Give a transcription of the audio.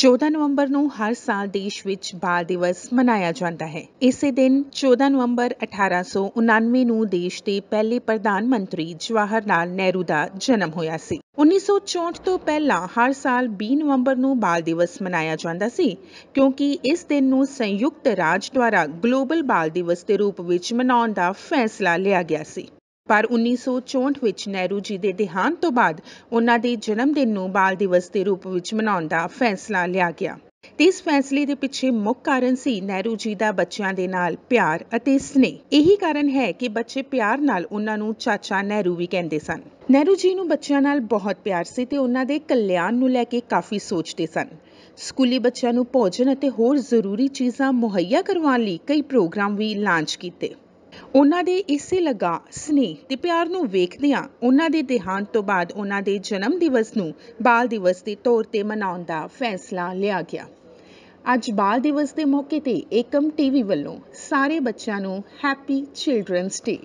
14 ਨਵੰਬਰ ਨੂੰ ਹਰ ਸਾਲ ਦੇਸ਼ ਵਿੱਚ ਬਾਲ ਦਿਵਸ ਮਨਾਇਆ ਜਾਂਦਾ ਹੈ ਇਸੇ ਦਿਨ 14 ਨਵੰਬਰ 1899 ਨੂੰ ਦੇਸ਼ ਦੇ ਪਹਿਲੇ ਪ੍ਰਧਾਨ ਮੰਤਰੀ ਜਵਾਹਰ ਲਾਲ ਨਹਿਰੂ ਦਾ ਜਨਮ ਹੋਇਆ ਸੀ 1964 ਤੋਂ ਪਹਿਲਾਂ ਹਰ ਸਾਲ 20 ਨਵੰਬਰ ਨੂੰ ਬਾਲ ਦਿਵਸ ਮਨਾਇਆ ਜਾਂਦਾ ਸੀ ਕਿਉਂਕਿ ਇਸ ਦਿਨ ਨੂੰ ਸੰਯੁਕਤ ਰਾਜ ਦੁਆਰਾ ਗਲੋਬਲ ਬਾਲ ਦਿਵਸ ਦੇ ਰੂਪ ਵਿੱਚ ਮਨਾਉਣ ਦਾ ਫੈਸਲਾ ਲਿਆ ਗਿਆ ਸੀ ਪਰ 1964 ਵਿੱਚ ਨਹਿਰੂ ਜੀ ਦੇ ਦੇਹਾਂਤ ਤੋਂ ਬਾਅਦ ਉਹਨਾਂ ਦੇ ਜਨਮ ਦਿਨ ਨੂੰ ਬਾਲ ਦਿਵਸ ਦੇ ਰੂਪ ਵਿੱਚ ਮਨਾਉਣ ਦਾ ਫੈਸਲਾ ਲਿਆ ਗਿਆ। ਤੇ ਇਸ ਫੈਸਲੇ ਦੇ ਪਿੱਛੇ ਮੁੱਖ ਕਾਰਨ ਸੀ ਨਹਿਰੂ ਜੀ ਦਾ ਬੱਚਿਆਂ ਦੇ ਨਾਲ ਪਿਆਰ ਅਤੇ ਸਨੇਹ ਇਹੀ ਕਾਰਨ ਹੈ ਕਿ ਬੱਚੇ ਪਿਆਰ ਨਾਲ ਉਹਨਾਂ ਨੂੰ ਚਾਚਾ ਨਹਿਰੂ ਵੀ ਕਹਿੰਦੇ ਸਨ ਨਹਿਰੂ ਜੀ ਨੂੰ ਬੱਚਿਆਂ ਨਾਲ ਬਹੁਤ ਪਿਆਰ ਸੀ ਤੇ ਉਹਨਾਂ ਦੇ ਕਲਿਆਣ ਨੂੰ ਲੈ ਕੇ ਕਾਫੀ ਸੋਚਦੇ ਸਨ ਸਕੂਲੀ ਬੱਚਿਆਂ ਨੂੰ ਭੋਜਨ ਅਤੇ ਹੋਰ ਜ਼ਰੂਰੀ ਚੀਜ਼ਾਂ ਮੁਹੱਈਆ ਕਰਵਾਉਣ ਲਈ ਕਈ ਪ੍ਰੋਗਰਾਮ ਵੀ ਲਾਂਚ ਕੀਤੇ ਉਹਨਾਂ ਦੇ ਇਸੇ ਲਗਾ ਸਨੇਹ ਤੇ ਪਿਆਰ ਨੂੰ ਵੇਖਦਿਆਂ ਉਹਨਾਂ ਦੇ ਦੇਹਾਂਤ ਤੋਂ ਬਾਅਦ ਉਹਨਾਂ ਦੇ ਜਨਮ ਦਿਵਸ ਨੂੰ ਬਾਲ ਦਿਵਸ ਦੇ ਤੌਰ ਤੇ ਮਨਾਉਣ ਦਾ ਫੈਸਲਾ ਲਿਆ ਗਿਆ ਅੱਜ ਬਾਲ ਦਿਵਸ ਦੇ ਮੌਕੇ ਤੇ ਏਕਮ ਟੀਵੀ ਵੱਲੋਂ ਸਾਰੇ ਬੱਚਿਆਂ ਨੂੰ ਹੈਪੀ ਚਿਲਡਰਨਸ ਡੇ